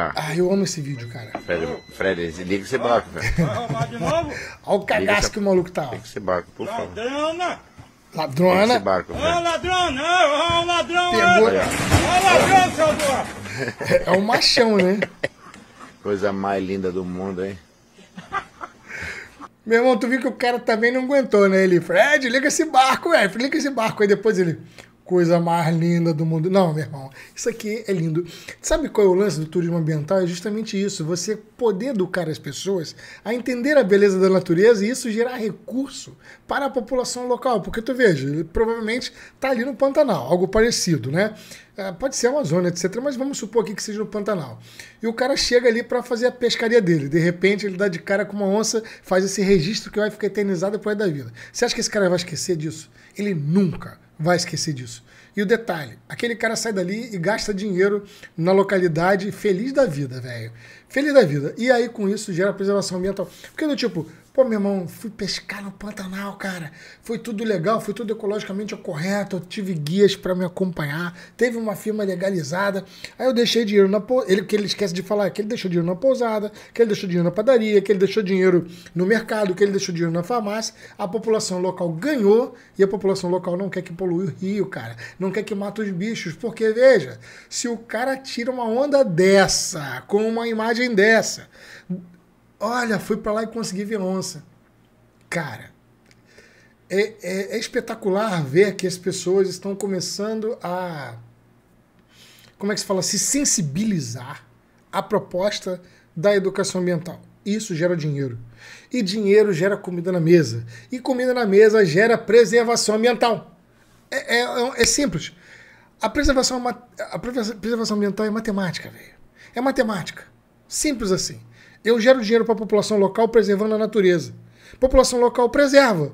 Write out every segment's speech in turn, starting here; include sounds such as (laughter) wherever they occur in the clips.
Ah. ah, eu amo esse vídeo, cara. Fred, Fred liga esse barco, velho. de novo? Olha o cagaço que o maluco tá. Liga esse barco, por favor. Ladrona! Ladrona? Liga esse barco, velho. ladrona! Pegou. ladrão, seu (laughs) É um machão, né? Coisa mais linda do mundo, hein? Meu irmão, tu viu que o cara também não aguentou, né? Ele, Fred, liga esse barco, velho. Liga esse barco. Aí depois ele coisa mais linda do mundo. Não, meu irmão, isso aqui é lindo. Sabe qual é o lance do turismo ambiental? É justamente isso: você poder educar as pessoas a entender a beleza da natureza e isso gerar recurso para a população local. Porque tu veja, ele provavelmente está ali no Pantanal, algo parecido, né? É, pode ser Amazônia, etc., mas vamos supor aqui que seja no Pantanal. E o cara chega ali para fazer a pescaria dele. De repente, ele dá de cara com uma onça, faz esse registro que vai ficar eternizado depois da vida. Você acha que esse cara vai esquecer disso? Ele nunca vai esquecer disso. E o detalhe, aquele cara sai dali e gasta dinheiro na localidade, feliz da vida, velho. Feliz da vida. E aí, com isso, gera preservação ambiental. Porque, do tipo, Pô, meu irmão, fui pescar no Pantanal, cara. Foi tudo legal, foi tudo ecologicamente correto. Eu tive guias para me acompanhar. Teve uma firma legalizada. Aí eu deixei dinheiro na pousada. Ele, que ele esquece de falar que ele deixou dinheiro na pousada, que ele deixou dinheiro na padaria, que ele deixou dinheiro no mercado, que ele deixou dinheiro na farmácia. A população local ganhou e a população local não quer que polui o rio, cara. Não quer que mate os bichos. Porque, veja, se o cara tira uma onda dessa, com uma imagem dessa Olha, fui para lá e consegui ver onça. Cara, é, é, é, espetacular ver que as pessoas estão começando a. Como é que se fala? Se sensibilizar à proposta da educação ambiental. Isso gera dinheiro. E dinheiro gera comida na mesa. E comida na mesa gera preservação ambiental. É, é, é, é simples. A preservação, é a preservação ambiental é matemática, velho. É matemática. Simples assim. Eu gero dinheiro para a população local preservando a natureza. População local preserva.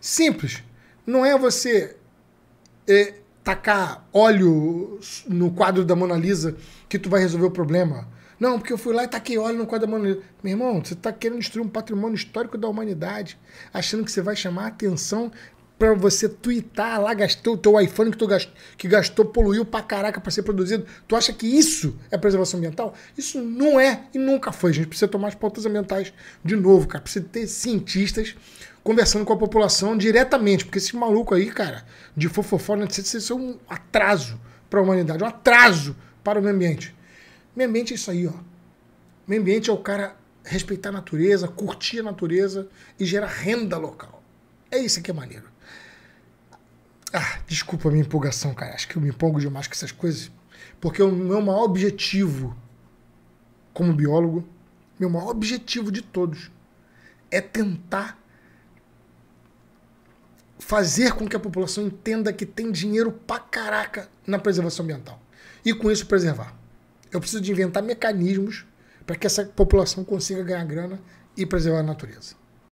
Simples. Não é você é, tacar óleo no quadro da Mona Lisa que tu vai resolver o problema. Não, porque eu fui lá e taquei óleo no quadro da Mona Lisa. Meu irmão, você está querendo destruir um patrimônio histórico da humanidade, achando que você vai chamar a atenção para você twittar lá, gastou o teu iPhone que tu gastou, que gastou poluiu pra caraca para ser produzido. Tu acha que isso é preservação ambiental? Isso não é e nunca foi. A gente precisa tomar as pautas ambientais de novo, cara. Precisa ter cientistas conversando com a população diretamente, porque esse maluco aí, cara, de fofofó, né, isso é um atraso para a humanidade, um atraso para o meio ambiente. Meio ambiente é isso aí, ó. Meio ambiente é o cara respeitar a natureza, curtir a natureza e gerar renda local. É isso que é maneiro. Ah, desculpa a minha empolgação, cara. Acho que eu me empolgo demais com essas coisas. Porque o meu maior objetivo como biólogo, meu maior objetivo de todos é tentar fazer com que a população entenda que tem dinheiro pra caraca na preservação ambiental. E com isso preservar. Eu preciso de inventar mecanismos para que essa população consiga ganhar grana e preservar a natureza.